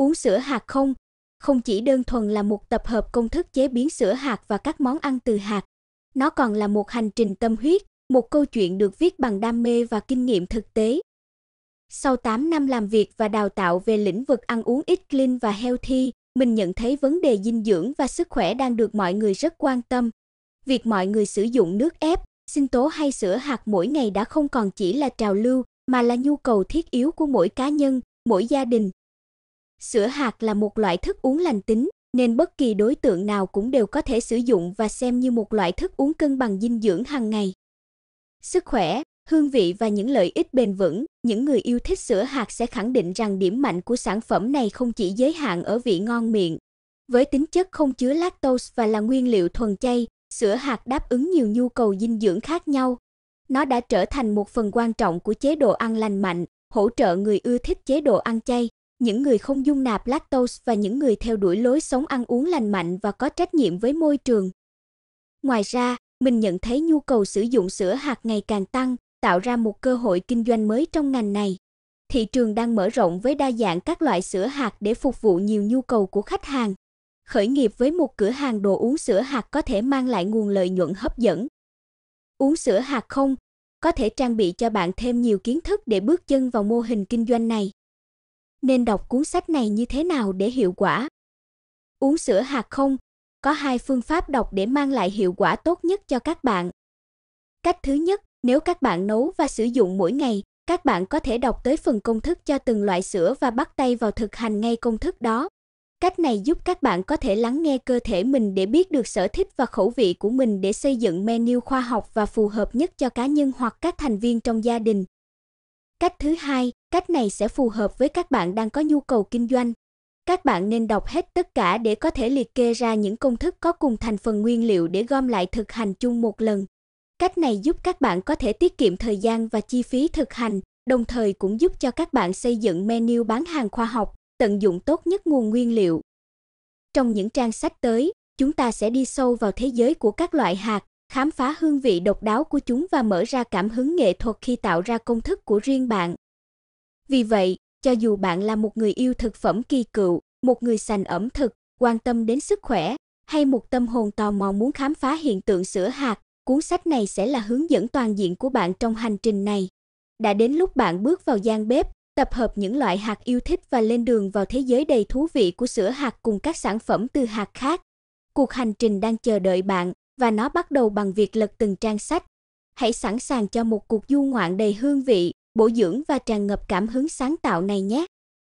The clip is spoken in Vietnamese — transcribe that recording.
Uống sữa hạt không? Không chỉ đơn thuần là một tập hợp công thức chế biến sữa hạt và các món ăn từ hạt, nó còn là một hành trình tâm huyết, một câu chuyện được viết bằng đam mê và kinh nghiệm thực tế. Sau 8 năm làm việc và đào tạo về lĩnh vực ăn uống ít clean và healthy, mình nhận thấy vấn đề dinh dưỡng và sức khỏe đang được mọi người rất quan tâm. Việc mọi người sử dụng nước ép, sinh tố hay sữa hạt mỗi ngày đã không còn chỉ là trào lưu mà là nhu cầu thiết yếu của mỗi cá nhân, mỗi gia đình, Sữa hạt là một loại thức uống lành tính, nên bất kỳ đối tượng nào cũng đều có thể sử dụng và xem như một loại thức uống cân bằng dinh dưỡng hàng ngày. Sức khỏe, hương vị và những lợi ích bền vững, những người yêu thích sữa hạt sẽ khẳng định rằng điểm mạnh của sản phẩm này không chỉ giới hạn ở vị ngon miệng. Với tính chất không chứa lactose và là nguyên liệu thuần chay, sữa hạt đáp ứng nhiều nhu cầu dinh dưỡng khác nhau. Nó đã trở thành một phần quan trọng của chế độ ăn lành mạnh, hỗ trợ người ưa thích chế độ ăn chay những người không dung nạp lactose và những người theo đuổi lối sống ăn uống lành mạnh và có trách nhiệm với môi trường. Ngoài ra, mình nhận thấy nhu cầu sử dụng sữa hạt ngày càng tăng, tạo ra một cơ hội kinh doanh mới trong ngành này. Thị trường đang mở rộng với đa dạng các loại sữa hạt để phục vụ nhiều nhu cầu của khách hàng. Khởi nghiệp với một cửa hàng đồ uống sữa hạt có thể mang lại nguồn lợi nhuận hấp dẫn. Uống sữa hạt không có thể trang bị cho bạn thêm nhiều kiến thức để bước chân vào mô hình kinh doanh này nên đọc cuốn sách này như thế nào để hiệu quả? Uống sữa hạt không? Có hai phương pháp đọc để mang lại hiệu quả tốt nhất cho các bạn. Cách thứ nhất, nếu các bạn nấu và sử dụng mỗi ngày, các bạn có thể đọc tới phần công thức cho từng loại sữa và bắt tay vào thực hành ngay công thức đó. Cách này giúp các bạn có thể lắng nghe cơ thể mình để biết được sở thích và khẩu vị của mình để xây dựng menu khoa học và phù hợp nhất cho cá nhân hoặc các thành viên trong gia đình. Cách thứ hai, cách này sẽ phù hợp với các bạn đang có nhu cầu kinh doanh. Các bạn nên đọc hết tất cả để có thể liệt kê ra những công thức có cùng thành phần nguyên liệu để gom lại thực hành chung một lần. Cách này giúp các bạn có thể tiết kiệm thời gian và chi phí thực hành, đồng thời cũng giúp cho các bạn xây dựng menu bán hàng khoa học, tận dụng tốt nhất nguồn nguyên liệu. Trong những trang sách tới, chúng ta sẽ đi sâu vào thế giới của các loại hạt, khám phá hương vị độc đáo của chúng và mở ra cảm hứng nghệ thuật khi tạo ra công thức của riêng bạn. Vì vậy, cho dù bạn là một người yêu thực phẩm kỳ cựu, một người sành ẩm thực, quan tâm đến sức khỏe, hay một tâm hồn tò mò muốn khám phá hiện tượng sữa hạt, cuốn sách này sẽ là hướng dẫn toàn diện của bạn trong hành trình này. Đã đến lúc bạn bước vào gian bếp, tập hợp những loại hạt yêu thích và lên đường vào thế giới đầy thú vị của sữa hạt cùng các sản phẩm từ hạt khác. Cuộc hành trình đang chờ đợi bạn và nó bắt đầu bằng việc lật từng trang sách. Hãy sẵn sàng cho một cuộc du ngoạn đầy hương vị, bổ dưỡng và tràn ngập cảm hứng sáng tạo này nhé.